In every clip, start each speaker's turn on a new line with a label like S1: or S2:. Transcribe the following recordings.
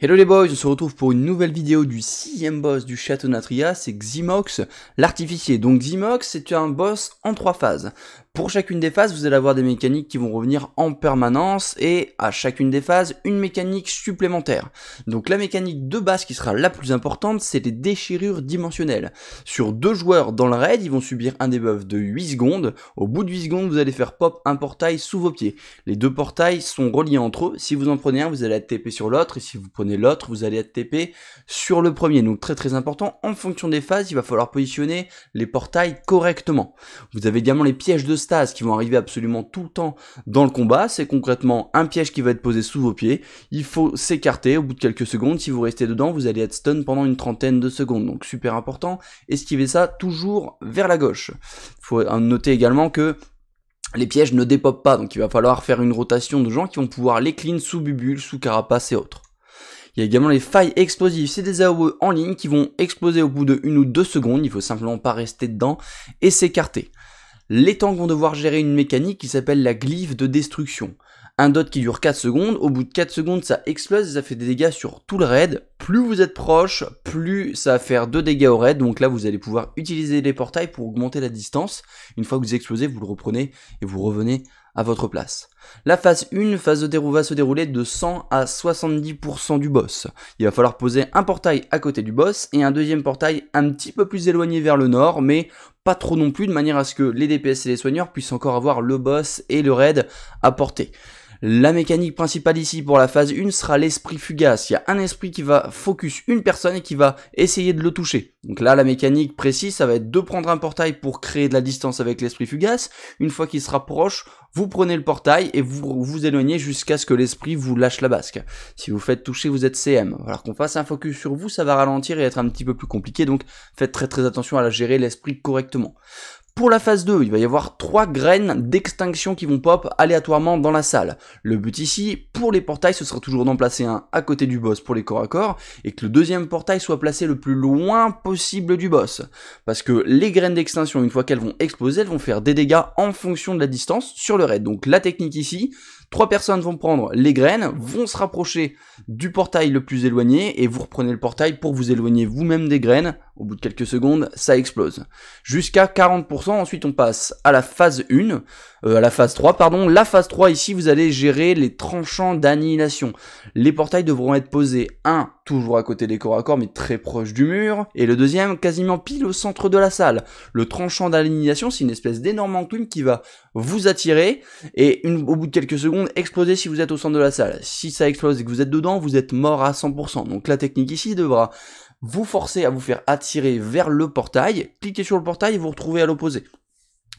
S1: Hello les boys, on se retrouve pour une nouvelle vidéo du sixième boss du château Natria, c'est Ximox, l'artificier. Donc Ximox, c'est un boss en trois phases. Pour chacune des phases, vous allez avoir des mécaniques qui vont revenir en permanence et à chacune des phases, une mécanique supplémentaire. Donc la mécanique de base qui sera la plus importante, c'est les déchirures dimensionnelles. Sur deux joueurs dans le raid, ils vont subir un debuff de 8 secondes. Au bout de 8 secondes, vous allez faire pop un portail sous vos pieds. Les deux portails sont reliés entre eux. Si vous en prenez un, vous allez être TP sur l'autre et si vous prenez l'autre, vous allez être TP sur le premier. Donc très très important, en fonction des phases, il va falloir positionner les portails correctement. Vous avez également les pièges de qui vont arriver absolument tout le temps dans le combat. C'est concrètement un piège qui va être posé sous vos pieds. Il faut s'écarter au bout de quelques secondes. Si vous restez dedans, vous allez être stun pendant une trentaine de secondes. Donc super important. Esquivez ça toujours vers la gauche. Il faut noter également que les pièges ne dépopent pas, donc il va falloir faire une rotation de gens qui vont pouvoir les clean sous bubule, sous carapace et autres. Il y a également les failles explosives, c'est des AOE en ligne qui vont exploser au bout de une ou deux secondes, il faut simplement pas rester dedans et s'écarter les tanks vont devoir gérer une mécanique qui s'appelle la glyphe de destruction. Un dot qui dure 4 secondes, au bout de 4 secondes ça explose et ça fait des dégâts sur tout le raid, plus vous êtes proche, plus ça va faire de dégâts au raid. Donc là, vous allez pouvoir utiliser les portails pour augmenter la distance. Une fois que vous explosez, vous le reprenez et vous revenez à votre place. La phase 1, phase de va se dérouler de 100 à 70% du boss. Il va falloir poser un portail à côté du boss et un deuxième portail un petit peu plus éloigné vers le nord, mais pas trop non plus, de manière à ce que les DPS et les soigneurs puissent encore avoir le boss et le raid à portée. La mécanique principale ici pour la phase 1 sera l'esprit fugace. Il y a un esprit qui va focus une personne et qui va essayer de le toucher. Donc là, la mécanique précise, ça va être de prendre un portail pour créer de la distance avec l'esprit fugace. Une fois qu'il se rapproche, vous prenez le portail et vous vous éloignez jusqu'à ce que l'esprit vous lâche la basque. Si vous faites toucher, vous êtes CM. Alors qu'on fasse un focus sur vous, ça va ralentir et être un petit peu plus compliqué. Donc faites très très attention à la gérer l'esprit correctement. Pour la phase 2, il va y avoir trois graines d'extinction qui vont pop aléatoirement dans la salle. Le but ici, pour les portails, ce sera toujours d'en placer un à côté du boss pour les corps à corps, et que le deuxième portail soit placé le plus loin possible du boss. Parce que les graines d'extinction, une fois qu'elles vont exploser, elles vont faire des dégâts en fonction de la distance sur le raid. Donc la technique ici, Trois personnes vont prendre les graines, vont se rapprocher du portail le plus éloigné et vous reprenez le portail pour vous éloigner vous-même des graines. Au bout de quelques secondes, ça explose. Jusqu'à 40%, ensuite on passe à la phase 1, euh, à la phase 3, pardon. La phase 3, ici, vous allez gérer les tranchants d'annihilation. Les portails devront être posés 1 toujours à côté des corps à corps mais très proche du mur, et le deuxième quasiment pile au centre de la salle. Le tranchant d'annihilation, c'est une espèce d'énorme enclume qui va vous attirer et au bout de quelques secondes exploser si vous êtes au centre de la salle. Si ça explose et que vous êtes dedans, vous êtes mort à 100%. Donc la technique ici devra vous forcer à vous faire attirer vers le portail, cliquez sur le portail et vous retrouvez à l'opposé.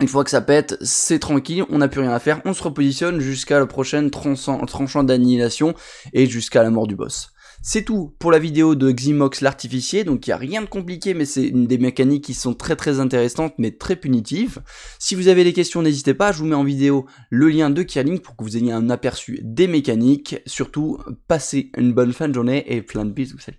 S1: Une fois que ça pète, c'est tranquille, on n'a plus rien à faire, on se repositionne jusqu'à la prochaine tranchant d'annihilation et jusqu'à la mort du boss. C'est tout pour la vidéo de Ximox l'artificier, donc il n'y a rien de compliqué, mais c'est une des mécaniques qui sont très très intéressantes, mais très punitives. Si vous avez des questions, n'hésitez pas, je vous mets en vidéo le lien de Kialink pour que vous ayez un aperçu des mécaniques. Surtout, passez une bonne fin de journée et plein de bisous, salut